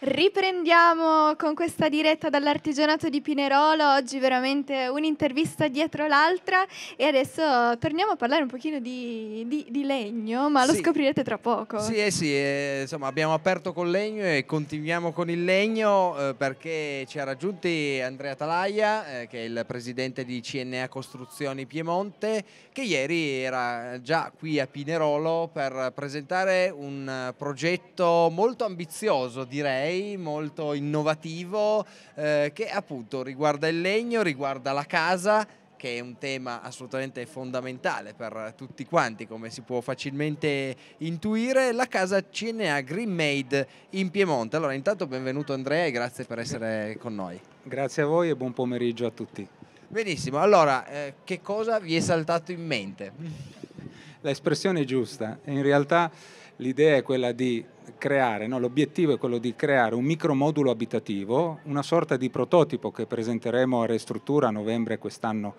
Riprendiamo con questa diretta dall'artigianato di Pinerolo, oggi veramente un'intervista dietro l'altra e adesso torniamo a parlare un pochino di, di, di legno, ma lo sì. scoprirete tra poco. Sì, eh sì eh, insomma abbiamo aperto col legno e continuiamo con il legno eh, perché ci ha raggiunti Andrea Talaia, eh, che è il presidente di CNA Costruzioni Piemonte, che ieri era già qui a Pinerolo per presentare un progetto molto ambizioso direi 6, molto innovativo, eh, che appunto riguarda il legno, riguarda la casa che è un tema assolutamente fondamentale per tutti quanti, come si può facilmente intuire, la casa Cinea Green Made in Piemonte. Allora, intanto benvenuto Andrea e grazie per essere con noi. Grazie a voi e buon pomeriggio a tutti. Benissimo, allora, eh, che cosa vi è saltato in mente? L'espressione è giusta, in realtà l'idea è quella di creare, no? l'obiettivo è quello di creare un micromodulo abitativo, una sorta di prototipo che presenteremo a Restruttura a novembre quest'anno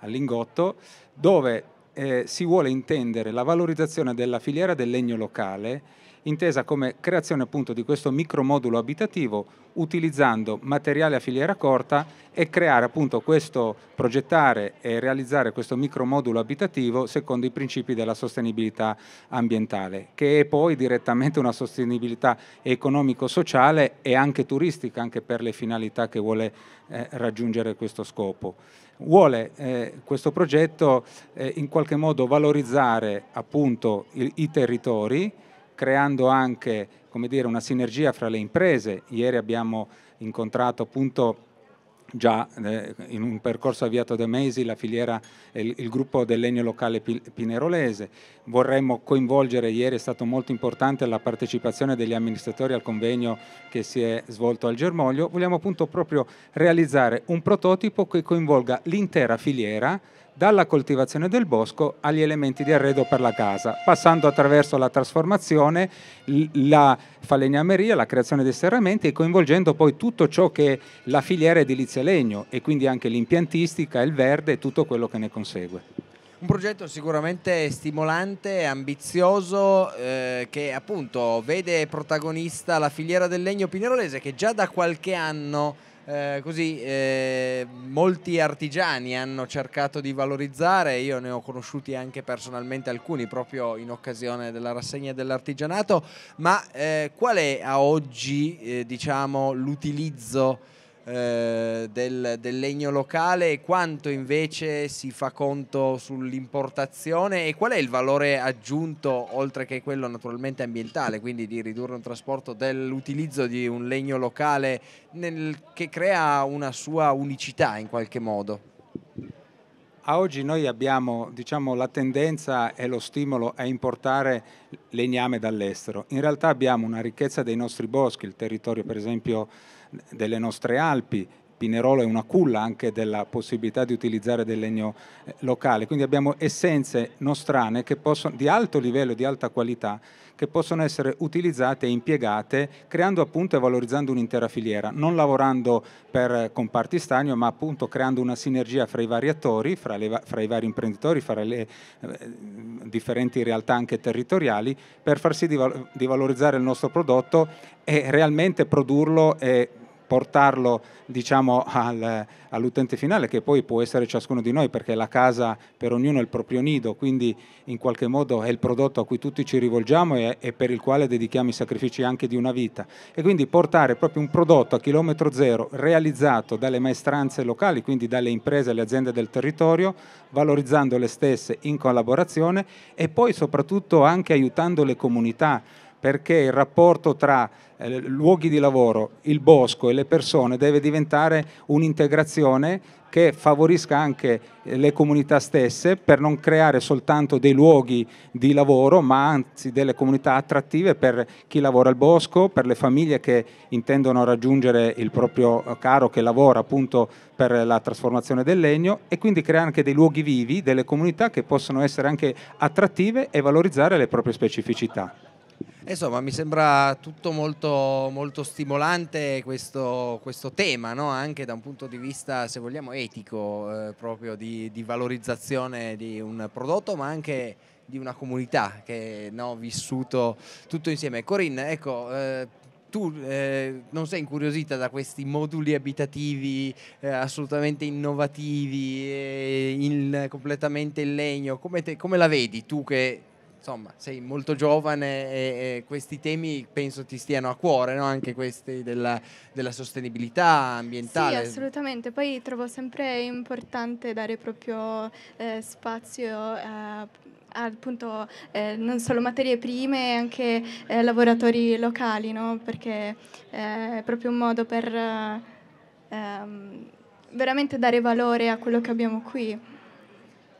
all'ingotto, dove eh, si vuole intendere la valorizzazione della filiera del legno locale intesa come creazione appunto di questo micromodulo abitativo utilizzando materiale a filiera corta e creare appunto questo, progettare e realizzare questo micromodulo abitativo secondo i principi della sostenibilità ambientale, che è poi direttamente una sostenibilità economico-sociale e anche turistica, anche per le finalità che vuole eh, raggiungere questo scopo. Vuole eh, questo progetto eh, in qualche modo valorizzare appunto il, i territori, creando anche dire, una sinergia fra le imprese. Ieri abbiamo incontrato appunto già eh, in un percorso avviato da Mesi la filiera, il, il, gruppo del legno locale pinerolese. Vorremmo coinvolgere, ieri è stato molto importante la partecipazione degli amministratori al convegno che si è svolto al Germoglio, vogliamo appunto proprio realizzare un prototipo che coinvolga l'intera filiera dalla coltivazione del bosco agli elementi di arredo per la casa, passando attraverso la trasformazione, la falegnameria, la creazione dei serramenti e coinvolgendo poi tutto ciò che è la filiera edilizia legno e quindi anche l'impiantistica, il verde e tutto quello che ne consegue. Un progetto sicuramente stimolante, ambizioso, eh, che appunto vede protagonista la filiera del legno pinerolese che già da qualche anno eh, così eh, molti artigiani hanno cercato di valorizzare, io ne ho conosciuti anche personalmente alcuni proprio in occasione della rassegna dell'artigianato, ma eh, qual è a oggi eh, diciamo, l'utilizzo eh, del, del, legno locale e quanto invece si fa conto sull'importazione e qual è il valore aggiunto oltre che quello naturalmente ambientale, quindi di ridurre un trasporto dell'utilizzo di un legno locale nel, che crea una sua unicità in qualche modo? A oggi noi abbiamo diciamo, la tendenza e lo stimolo a importare legname dall'estero. In realtà abbiamo una ricchezza dei nostri boschi, il territorio per esempio delle nostre Alpi, Pinerolo è una culla anche della possibilità di utilizzare del legno eh, locale, quindi abbiamo essenze nostrane possono, di alto livello, e di alta qualità, che possono essere utilizzate e impiegate creando appunto e valorizzando un'intera filiera, non lavorando per comparti stagno, ma appunto creando una sinergia fra i vari attori, fra, le, fra i vari imprenditori, fra le eh, differenti realtà anche territoriali, per far sì di, di valorizzare il nostro prodotto e realmente produrlo e portarlo diciamo, al, all'utente finale che poi può essere ciascuno di noi perché la casa per ognuno è il proprio nido, quindi in qualche modo è il prodotto a cui tutti ci rivolgiamo e, e per il quale dedichiamo i sacrifici anche di una vita. E quindi portare proprio un prodotto a chilometro zero realizzato dalle maestranze locali, quindi dalle imprese e le aziende del territorio, valorizzando le stesse in collaborazione e poi soprattutto anche aiutando le comunità perché il rapporto tra eh, luoghi di lavoro, il bosco e le persone deve diventare un'integrazione che favorisca anche eh, le comunità stesse per non creare soltanto dei luoghi di lavoro, ma anzi delle comunità attrattive per chi lavora al bosco, per le famiglie che intendono raggiungere il proprio eh, caro che lavora appunto per la trasformazione del legno e quindi creare anche dei luoghi vivi, delle comunità che possono essere anche attrattive e valorizzare le proprie specificità. Insomma, mi sembra tutto molto, molto stimolante questo, questo tema, no? anche da un punto di vista, se vogliamo, etico, eh, proprio di, di, valorizzazione di un prodotto, ma anche di una comunità che no, vissuto tutto insieme. Corinne, ecco, eh, tu eh, non sei incuriosita da questi moduli abitativi eh, assolutamente innovativi, eh, in, completamente in legno, come, te, come, la vedi tu che insomma, sei molto giovane e, e, questi temi penso ti stiano a cuore, no? anche questi della, della, sostenibilità ambientale. Sì, assolutamente. Poi trovo sempre importante dare proprio eh, spazio eh, appunto eh, non solo materie prime, anche eh, lavoratori locali, no? perché eh, è proprio un modo per eh, ehm, veramente dare valore a quello che abbiamo qui.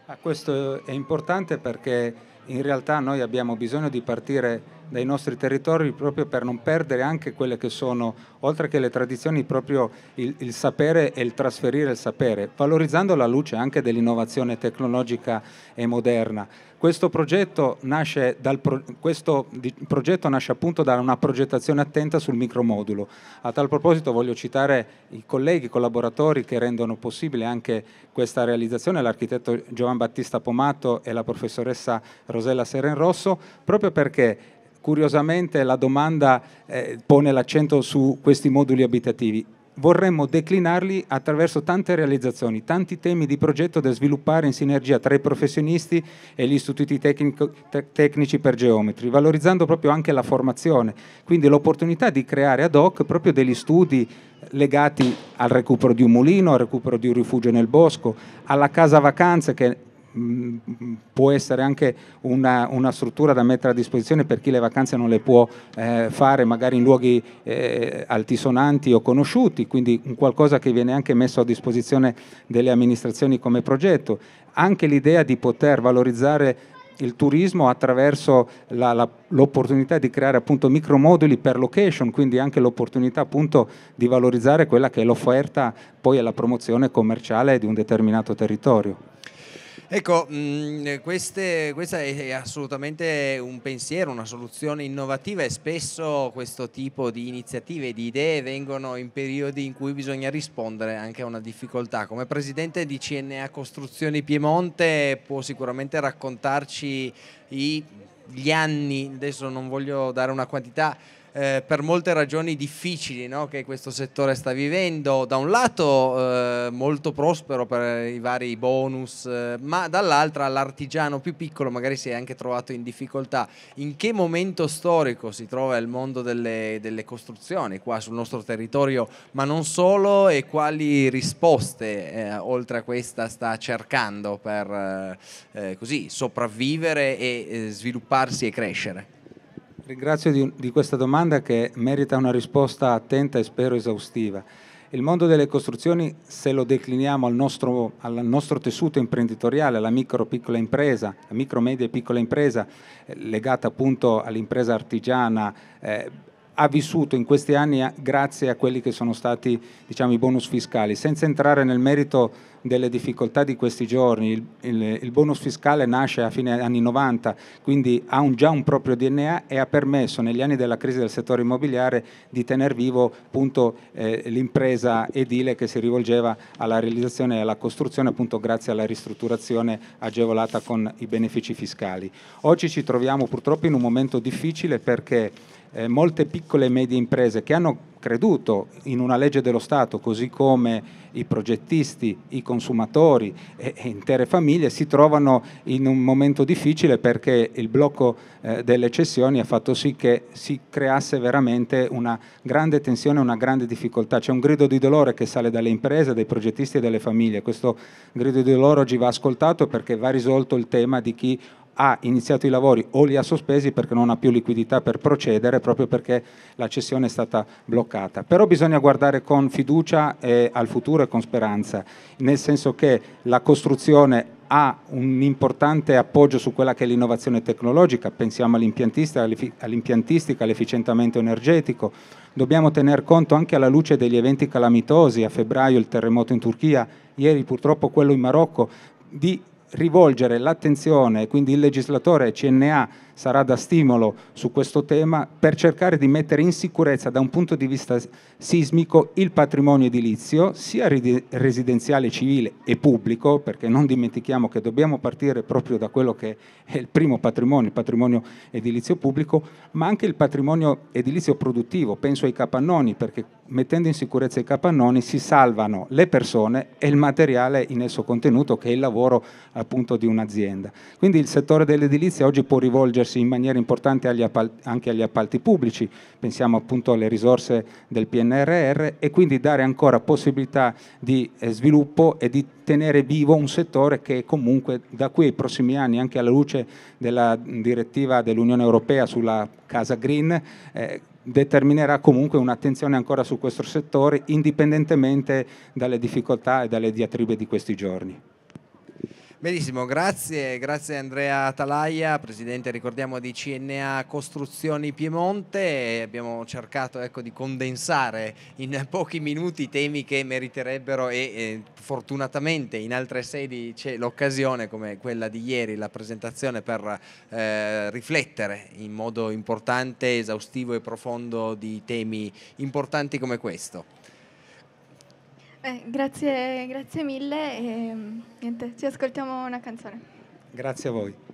Ah, questo è importante perché in realtà noi abbiamo bisogno di partire dai nostri territori proprio per non perdere anche quelle che sono, oltre che le tradizioni, proprio il, il sapere e il trasferire il sapere, valorizzando la luce anche dell'innovazione tecnologica e moderna. Questo progetto nasce, dal, questo progetto nasce appunto da una progettazione attenta sul micromodulo. A tal proposito voglio citare i colleghi, i collaboratori che rendono possibile anche questa realizzazione, l'architetto Giovan Battista Pomato e la professoressa Rosella Serenrosso, proprio perché curiosamente la domanda eh, pone l'accento su questi moduli abitativi. Vorremmo declinarli attraverso tante realizzazioni, tanti temi di progetto da sviluppare in sinergia tra i professionisti e gli istituti tecnico, te, tecnici per geometri, valorizzando proprio anche la formazione, quindi l'opportunità di creare ad hoc proprio degli studi legati al recupero di un mulino, al recupero di un rifugio nel bosco, alla casa vacanze che può essere anche una, una, struttura da mettere a disposizione per chi le vacanze non le può eh, fare magari in luoghi eh, altisonanti o conosciuti, quindi un qualcosa che viene anche messo a disposizione delle amministrazioni come progetto. Anche l'idea di poter valorizzare il turismo attraverso l'opportunità di creare appunto micromoduli per location, quindi anche l'opportunità appunto di valorizzare quella che è l'offerta poi alla promozione commerciale di un determinato territorio. Ecco, mh, mm, queste, questo è assolutamente un pensiero, una soluzione innovativa e spesso questo tipo di iniziative e di idee vengono in periodi in cui bisogna rispondere anche a una difficoltà. Come presidente di CNA Costruzioni Piemonte può sicuramente raccontarci i, gli anni, adesso non voglio dare una quantità eh, per molte ragioni difficili no? che questo settore sta vivendo, da un lato eh, molto prospero per i vari bonus, eh, ma dall'altra l'artigiano più piccolo magari si è anche trovato in difficoltà. In che momento storico si trova il mondo delle, delle costruzioni qua sul nostro territorio, ma non solo, e quali risposte eh, oltre a questa sta cercando per eh, eh, così sopravvivere e svilupparsi e crescere? Ringrazio di, di questa domanda che merita una risposta attenta e spero esaustiva. Il mondo delle costruzioni, se lo decliniamo al nostro, al nostro tessuto imprenditoriale, alla micro-piccola impresa, la micro-media e piccola impresa, eh, legata appunto all'impresa artigiana, eh, ha vissuto in questi anni eh, grazie a quelli che sono stati diciamo, i bonus fiscali. Senza entrare nel merito delle difficoltà di questi giorni, il, il, il bonus fiscale nasce a fine anni 90, quindi ha un, già un proprio DNA e ha permesso negli anni della crisi del settore immobiliare di tenere vivo appunto, eh, l'impresa edile che si rivolgeva alla realizzazione e alla costruzione appunto, grazie alla ristrutturazione agevolata con i benefici fiscali. Oggi ci troviamo purtroppo in un momento difficile perché eh, molte piccole e medie imprese che hanno creduto in una legge dello Stato, così come i progettisti, i consumatori e, e intere famiglie, si trovano in un momento difficile perché il blocco eh, delle cessioni ha fatto sì che si creasse veramente una grande tensione, una grande difficoltà. C'è un grido di dolore che sale dalle imprese, dai progettisti e dalle famiglie. Questo grido di dolore oggi va ascoltato perché va risolto il tema di chi ha iniziato i lavori o li ha sospesi perché non ha più liquidità per procedere, proprio perché la cessione è stata bloccata. Però bisogna guardare con fiducia eh, al futuro e con speranza, nel senso che la costruzione ha un importante appoggio su quella che è l'innovazione tecnologica, pensiamo all'impiantistica, all'efficientamento energetico, dobbiamo tener conto anche alla luce degli eventi calamitosi, a febbraio il terremoto in Turchia, ieri purtroppo quello in Marocco, di rivolgere l'attenzione, quindi il legislatore CNA sarà da stimolo su questo tema per cercare di mettere in sicurezza da un punto di vista sismico il patrimonio edilizio, sia residenziale, civile e pubblico, perché non dimentichiamo che dobbiamo partire proprio da quello che è il primo patrimonio, il patrimonio edilizio pubblico, ma anche il patrimonio edilizio produttivo, penso ai capannoni, perché mettendo in sicurezza i capannoni si salvano le persone e il materiale in esso contenuto che è il lavoro appunto di un'azienda. Quindi il settore dell'edilizia oggi può rivolgersi rivolgersi in maniera importante agli anche agli appalti pubblici, pensiamo appunto alle risorse del PNRR e quindi dare ancora possibilità di eh, sviluppo e di tenere vivo un settore che comunque da qui ai prossimi anni, anche alla luce della direttiva dell'Unione Europea sulla casa green, eh, determinerà comunque un'attenzione ancora su questo settore indipendentemente dalle difficoltà e dalle diatribe di questi giorni. Benissimo, grazie, grazie Andrea Talaia, presidente ricordiamo di CNA Costruzioni Piemonte, abbiamo cercato ecco, di condensare in pochi minuti i temi che meriterebbero e eh, fortunatamente in altre sedi c'è l'occasione come quella di ieri, la presentazione per eh, riflettere in modo importante, esaustivo e profondo di temi importanti come questo. Eh, grazie, grazie mille e niente, ci ascoltiamo una canzone. Grazie a voi.